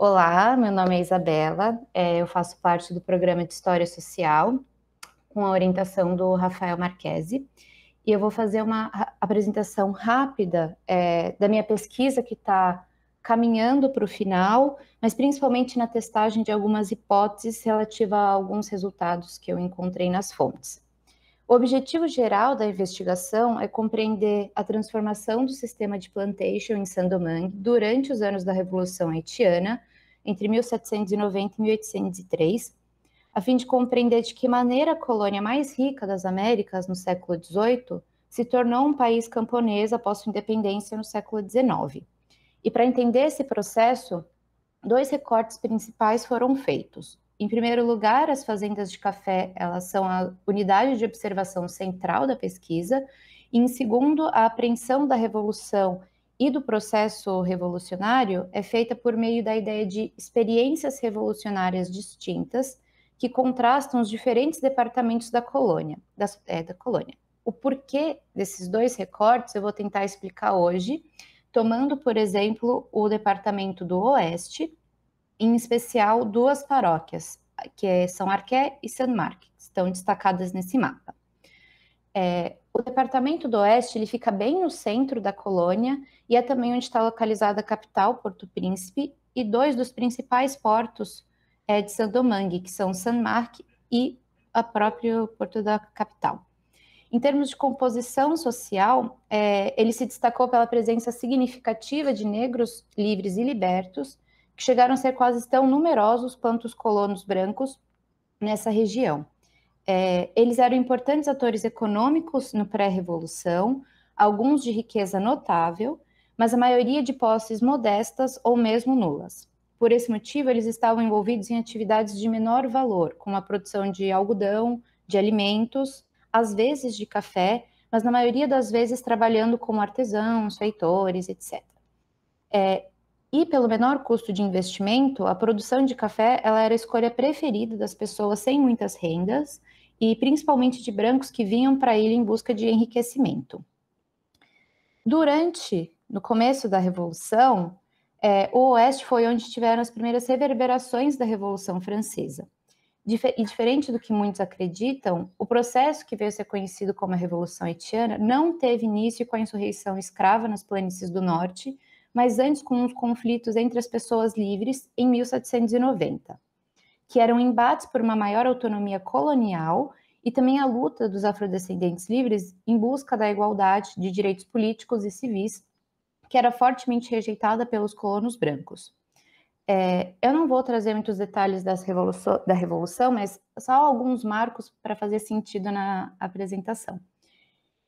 Olá, meu nome é Isabela, é, eu faço parte do programa de História Social, com a orientação do Rafael Marquesi, e eu vou fazer uma apresentação rápida é, da minha pesquisa que está caminhando para o final, mas principalmente na testagem de algumas hipóteses relativa a alguns resultados que eu encontrei nas fontes. O objetivo geral da investigação é compreender a transformação do sistema de plantation em Sandomang durante os anos da Revolução Haitiana entre 1790 e 1803, a fim de compreender de que maneira a colônia mais rica das Américas no século XVIII se tornou um país camponês após sua independência no século XIX. E para entender esse processo, dois recortes principais foram feitos. Em primeiro lugar, as fazendas de café elas são a unidade de observação central da pesquisa, e em segundo, a apreensão da revolução e do processo revolucionário é feita por meio da ideia de experiências revolucionárias distintas que contrastam os diferentes departamentos da colônia, é, da colônia. O porquê desses dois recortes eu vou tentar explicar hoje, tomando, por exemplo, o departamento do Oeste, em especial duas paróquias, que é são Arqué e San Marcos, que estão destacadas nesse mapa. É, o Departamento do Oeste ele fica bem no centro da colônia e é também onde está localizada a capital, Porto Príncipe, e dois dos principais portos é, de Sandomangue, que são San Marc e o próprio Porto da Capital. Em termos de composição social, é, ele se destacou pela presença significativa de negros livres e libertos, que chegaram a ser quase tão numerosos quanto os colonos brancos nessa região. É, eles eram importantes atores econômicos no pré-revolução, alguns de riqueza notável, mas a maioria de posses modestas ou mesmo nulas. Por esse motivo, eles estavam envolvidos em atividades de menor valor, como a produção de algodão, de alimentos, às vezes de café, mas na maioria das vezes trabalhando como artesãos, feitores, etc. É, e pelo menor custo de investimento, a produção de café ela era a escolha preferida das pessoas sem muitas rendas e principalmente de brancos que vinham para ele em busca de enriquecimento. Durante, no começo da Revolução, é, o Oeste foi onde tiveram as primeiras reverberações da Revolução Francesa. Difer e diferente do que muitos acreditam, o processo que veio a ser conhecido como a Revolução Haitiana não teve início com a insurreição escrava nas planícies do Norte, mas antes com os conflitos entre as pessoas livres em 1790 que eram embates por uma maior autonomia colonial e também a luta dos afrodescendentes livres em busca da igualdade de direitos políticos e civis, que era fortemente rejeitada pelos colonos brancos. É, eu não vou trazer muitos detalhes revolução, da Revolução, mas só alguns marcos para fazer sentido na apresentação.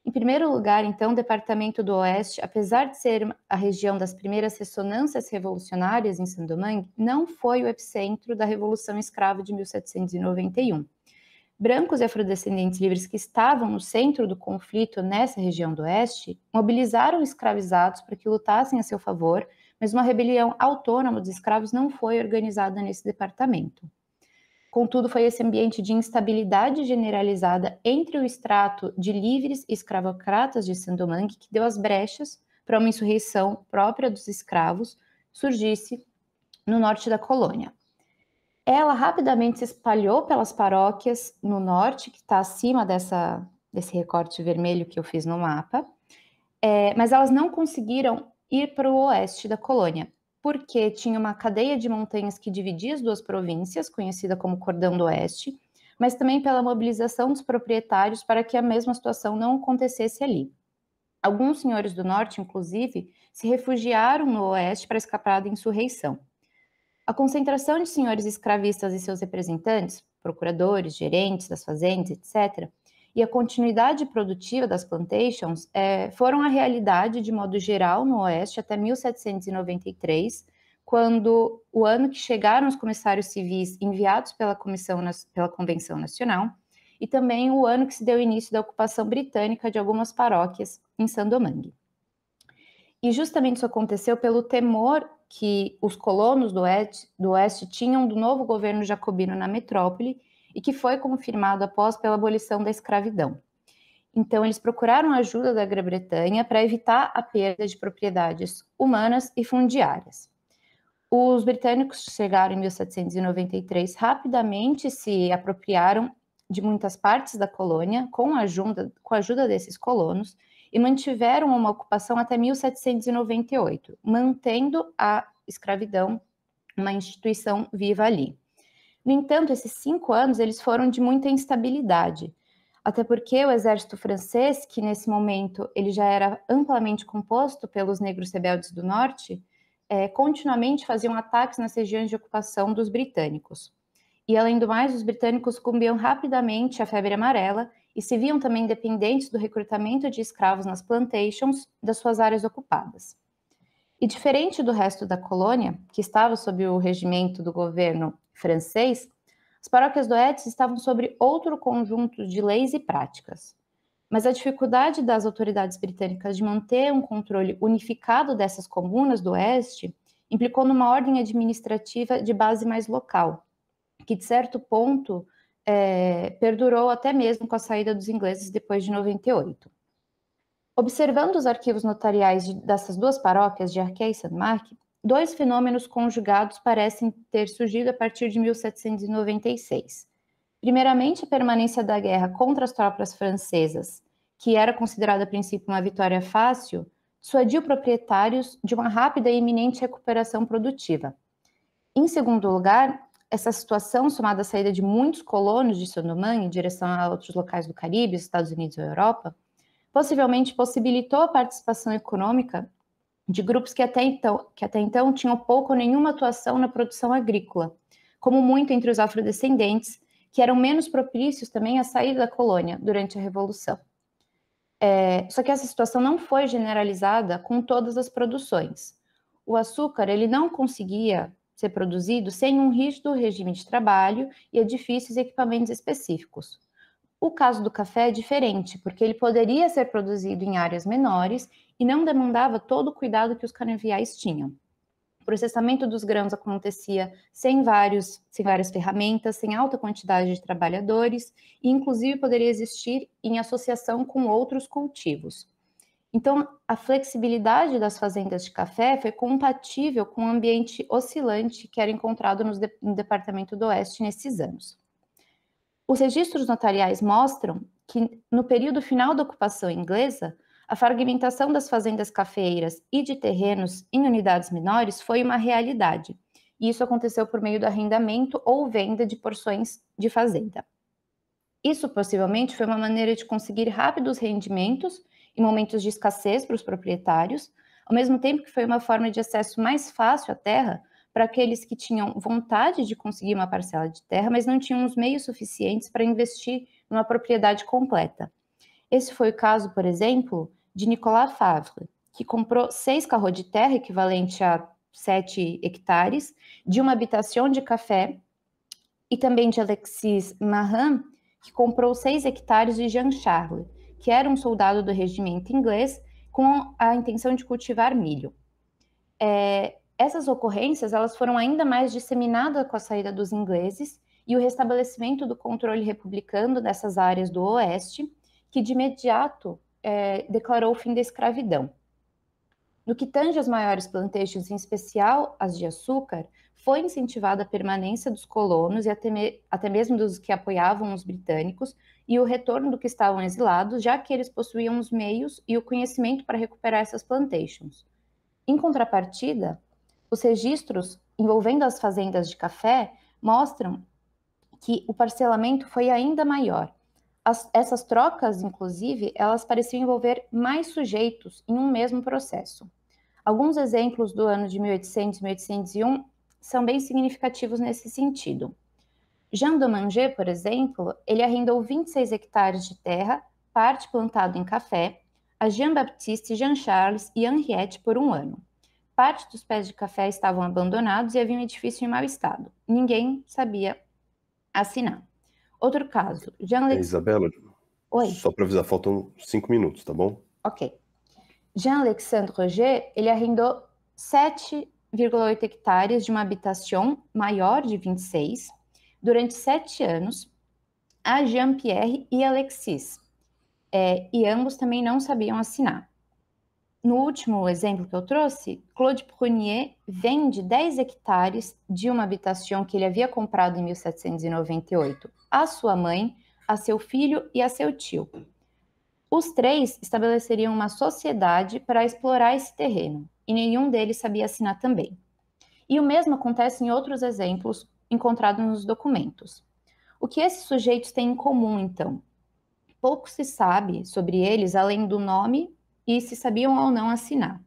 Em primeiro lugar, então, o Departamento do Oeste, apesar de ser a região das primeiras ressonâncias revolucionárias em Sandomang, não foi o epicentro da Revolução Escrava de 1791. Brancos e afrodescendentes livres que estavam no centro do conflito nessa região do Oeste mobilizaram escravizados para que lutassem a seu favor, mas uma rebelião autônoma dos escravos não foi organizada nesse departamento. Contudo, foi esse ambiente de instabilidade generalizada entre o extrato de livres escravocratas de Sandomangue que deu as brechas para uma insurreição própria dos escravos surgisse no norte da colônia. Ela rapidamente se espalhou pelas paróquias no norte, que está acima dessa, desse recorte vermelho que eu fiz no mapa, é, mas elas não conseguiram ir para o oeste da colônia, porque tinha uma cadeia de montanhas que dividia as duas províncias, conhecida como Cordão do Oeste, mas também pela mobilização dos proprietários para que a mesma situação não acontecesse ali. Alguns senhores do norte, inclusive, se refugiaram no oeste para escapar da insurreição. A concentração de senhores escravistas e seus representantes, procuradores, gerentes das fazendas, etc., e a continuidade produtiva das plantations é, foram a realidade de modo geral no Oeste até 1793, quando o ano que chegaram os comissários civis enviados pela, Comissão, pela Convenção Nacional, e também o ano que se deu início da ocupação britânica de algumas paróquias em Sandomangue. E justamente isso aconteceu pelo temor que os colonos do oeste, do oeste tinham do novo governo jacobino na metrópole e que foi confirmado após pela abolição da escravidão. Então, eles procuraram ajuda da Grã-Bretanha para evitar a perda de propriedades humanas e fundiárias. Os britânicos chegaram em 1793, rapidamente se apropriaram de muitas partes da colônia com a ajuda, com a ajuda desses colonos e mantiveram uma ocupação até 1798, mantendo a escravidão uma instituição viva ali. No entanto, esses cinco anos eles foram de muita instabilidade, até porque o exército francês, que nesse momento ele já era amplamente composto pelos negros rebeldes do norte, é, continuamente faziam ataques nas regiões de ocupação dos britânicos. E além do mais, os britânicos cumbiam rapidamente a febre amarela e se viam também dependentes do recrutamento de escravos nas plantations das suas áreas ocupadas. E diferente do resto da colônia, que estava sob o regimento do governo francês, as paróquias do Oeste estavam sobre outro conjunto de leis e práticas. Mas a dificuldade das autoridades britânicas de manter um controle unificado dessas comunas do Oeste implicou numa ordem administrativa de base mais local, que de certo ponto é, perdurou até mesmo com a saída dos ingleses depois de 98. Observando os arquivos notariais dessas duas paróquias, de Arqueia e San Marque, dois fenômenos conjugados parecem ter surgido a partir de 1796. Primeiramente, a permanência da guerra contra as tropas francesas, que era considerada a princípio uma vitória fácil, suadiu proprietários de uma rápida e iminente recuperação produtiva. Em segundo lugar, essa situação, somada à saída de muitos colonos de Sonomã em direção a outros locais do Caribe, Estados Unidos ou Europa, possivelmente possibilitou a participação econômica de grupos que até então, que até então tinham pouco ou nenhuma atuação na produção agrícola, como muito entre os afrodescendentes, que eram menos propícios também a sair da colônia durante a Revolução. É, só que essa situação não foi generalizada com todas as produções. O açúcar ele não conseguia ser produzido sem um rígido regime de trabalho e edifícios e equipamentos específicos. O caso do café é diferente, porque ele poderia ser produzido em áreas menores e não demandava todo o cuidado que os canaviais tinham. O processamento dos grãos acontecia sem, vários, sem várias ferramentas, sem alta quantidade de trabalhadores, e inclusive poderia existir em associação com outros cultivos. Então, a flexibilidade das fazendas de café foi compatível com o ambiente oscilante que era encontrado no, no Departamento do Oeste nesses anos. Os registros notariais mostram que, no período final da ocupação inglesa, a fragmentação das fazendas cafeeiras e de terrenos em unidades menores foi uma realidade. E isso aconteceu por meio do arrendamento ou venda de porções de fazenda. Isso possivelmente foi uma maneira de conseguir rápidos rendimentos em momentos de escassez para os proprietários, ao mesmo tempo que foi uma forma de acesso mais fácil à terra para aqueles que tinham vontade de conseguir uma parcela de terra, mas não tinham os meios suficientes para investir numa propriedade completa. Esse foi o caso, por exemplo, de Nicolas Favre, que comprou seis carros de terra, equivalente a sete hectares, de uma habitação de café, e também de Alexis Marin, que comprou seis hectares de Jean Charles, que era um soldado do regimento inglês, com a intenção de cultivar milho. É, essas ocorrências elas foram ainda mais disseminadas com a saída dos ingleses e o restabelecimento do controle republicano dessas áreas do Oeste, que de imediato é, declarou o fim da escravidão. No que tange às maiores plantations, em especial as de açúcar, foi incentivada a permanência dos colonos e até, me, até mesmo dos que apoiavam os britânicos e o retorno do que estavam exilados, já que eles possuíam os meios e o conhecimento para recuperar essas plantations. Em contrapartida, os registros envolvendo as fazendas de café mostram que o parcelamento foi ainda maior. As, essas trocas, inclusive, elas pareciam envolver mais sujeitos em um mesmo processo. Alguns exemplos do ano de 1800 e 1801 são bem significativos nesse sentido. Jean Domanger, por exemplo, ele arrendou 26 hectares de terra, parte plantado em café, a Jean-Baptiste, Jean Charles e Henriette por um ano. Parte dos pés de café estavam abandonados e havia um edifício em mau estado. Ninguém sabia assinar. Outro caso, Jean Lex... É, Isabela, Oi. só para avisar, faltam cinco minutos, tá bom? Ok. Jean-Alexandre Roger, ele arrendou 7,8 hectares de uma habitação maior de 26 durante sete anos a Jean-Pierre e Alexis. É, e ambos também não sabiam assinar no último exemplo que eu trouxe, Claude Prunier vende 10 hectares de uma habitação que ele havia comprado em 1798 à sua mãe, a seu filho e a seu tio. Os três estabeleceriam uma sociedade para explorar esse terreno, e nenhum deles sabia assinar também. E o mesmo acontece em outros exemplos encontrados nos documentos. O que esses sujeitos têm em comum, então? Pouco se sabe sobre eles além do nome e se sabiam ou não assinar.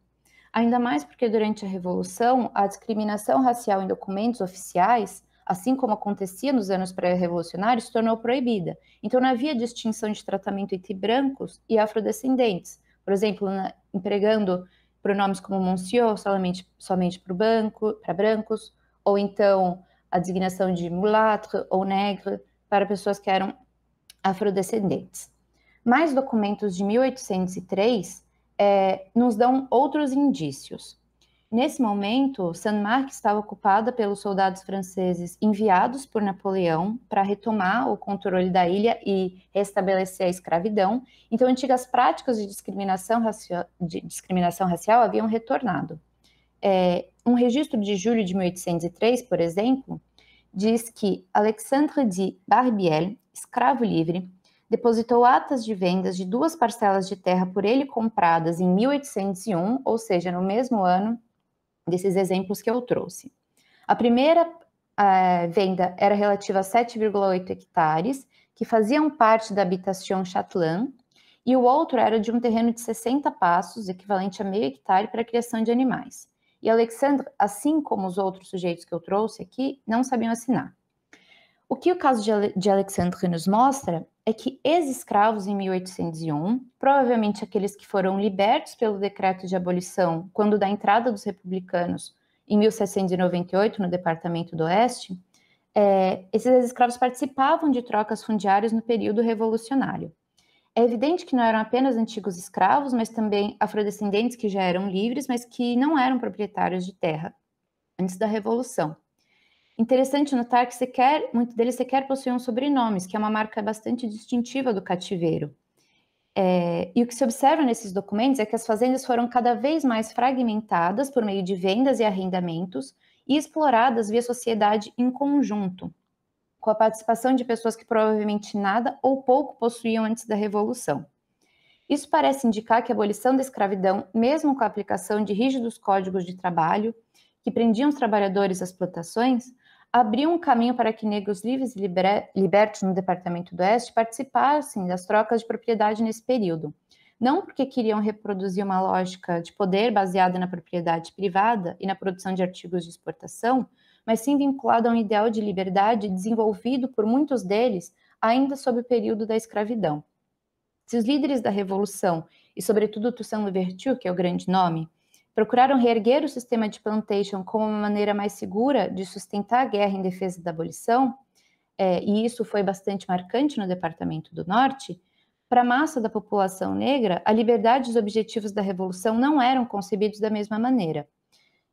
Ainda mais porque durante a Revolução, a discriminação racial em documentos oficiais, assim como acontecia nos anos pré-revolucionários, tornou proibida. Então não havia distinção de tratamento entre brancos e afrodescendentes. Por exemplo, na, empregando pronomes como monsieur somente, somente para branco, brancos, ou então a designação de mulâtre ou negre para pessoas que eram afrodescendentes. Mais documentos de 1803 é, nos dão outros indícios. Nesse momento, Saint-Marc estava ocupada pelos soldados franceses enviados por Napoleão para retomar o controle da ilha e restabelecer a escravidão, então antigas práticas de discriminação, racial, de discriminação racial haviam retornado. É, um registro de julho de 1803, por exemplo, diz que Alexandre de Barbiel, escravo livre, depositou atas de vendas de duas parcelas de terra por ele compradas em 1801, ou seja, no mesmo ano desses exemplos que eu trouxe. A primeira eh, venda era relativa a 7,8 hectares, que faziam parte da habitação Chatelain, e o outro era de um terreno de 60 passos, equivalente a meio hectare, para a criação de animais. E Alexandre, assim como os outros sujeitos que eu trouxe aqui, não sabiam assinar. O que o caso de Alexandre nos mostra é que ex-escravos em 1801, provavelmente aqueles que foram libertos pelo decreto de abolição quando da entrada dos republicanos em 1798 no Departamento do Oeste, é, esses ex-escravos participavam de trocas fundiárias no período revolucionário. É evidente que não eram apenas antigos escravos, mas também afrodescendentes que já eram livres, mas que não eram proprietários de terra antes da Revolução. Interessante notar que sequer, muitos deles sequer possuíam sobrenomes, que é uma marca bastante distintiva do cativeiro. É, e o que se observa nesses documentos é que as fazendas foram cada vez mais fragmentadas por meio de vendas e arrendamentos e exploradas via sociedade em conjunto, com a participação de pessoas que provavelmente nada ou pouco possuíam antes da Revolução. Isso parece indicar que a abolição da escravidão, mesmo com a aplicação de rígidos códigos de trabalho, que prendiam os trabalhadores às plantações, abriu um caminho para que negros livres e libertos no Departamento do Oeste participassem das trocas de propriedade nesse período. Não porque queriam reproduzir uma lógica de poder baseada na propriedade privada e na produção de artigos de exportação, mas sim vinculada a um ideal de liberdade desenvolvido por muitos deles ainda sob o período da escravidão. Se os líderes da Revolução, e sobretudo Toussaint Louverture, que é o grande nome, procuraram reerguer o sistema de plantation como uma maneira mais segura de sustentar a guerra em defesa da abolição, é, e isso foi bastante marcante no Departamento do Norte, para a massa da população negra, a liberdade e os objetivos da revolução não eram concebidos da mesma maneira.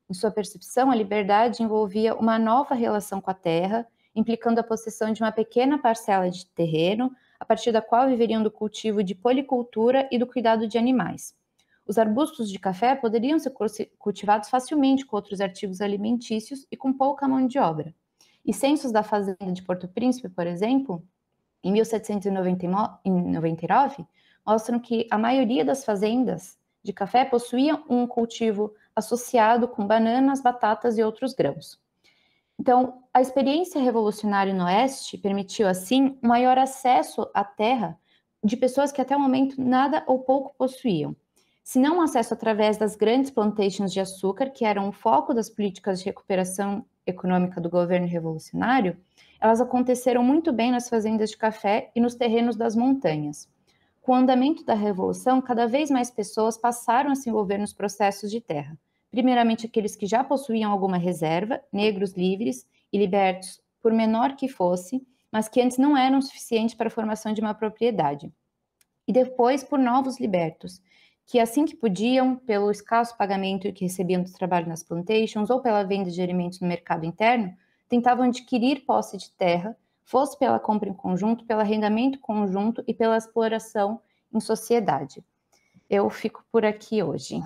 Em sua percepção, a liberdade envolvia uma nova relação com a terra, implicando a possessão de uma pequena parcela de terreno, a partir da qual viveriam do cultivo de policultura e do cuidado de animais. Os arbustos de café poderiam ser cultivados facilmente com outros artigos alimentícios e com pouca mão de obra. E censos da fazenda de Porto Príncipe, por exemplo, em 1799, mostram que a maioria das fazendas de café possuíam um cultivo associado com bananas, batatas e outros grãos. Então, a experiência revolucionária no Oeste permitiu, assim, maior acesso à terra de pessoas que até o momento nada ou pouco possuíam se não acesso através das grandes plantations de açúcar, que eram o foco das políticas de recuperação econômica do governo revolucionário, elas aconteceram muito bem nas fazendas de café e nos terrenos das montanhas. Com o andamento da revolução, cada vez mais pessoas passaram a se envolver nos processos de terra, primeiramente aqueles que já possuíam alguma reserva, negros livres e libertos, por menor que fosse, mas que antes não eram suficientes para a formação de uma propriedade, e depois por novos libertos, que assim que podiam, pelo escasso pagamento que recebiam do trabalho nas plantations ou pela venda de alimentos no mercado interno, tentavam adquirir posse de terra, fosse pela compra em conjunto, pelo arrendamento conjunto e pela exploração em sociedade. Eu fico por aqui hoje.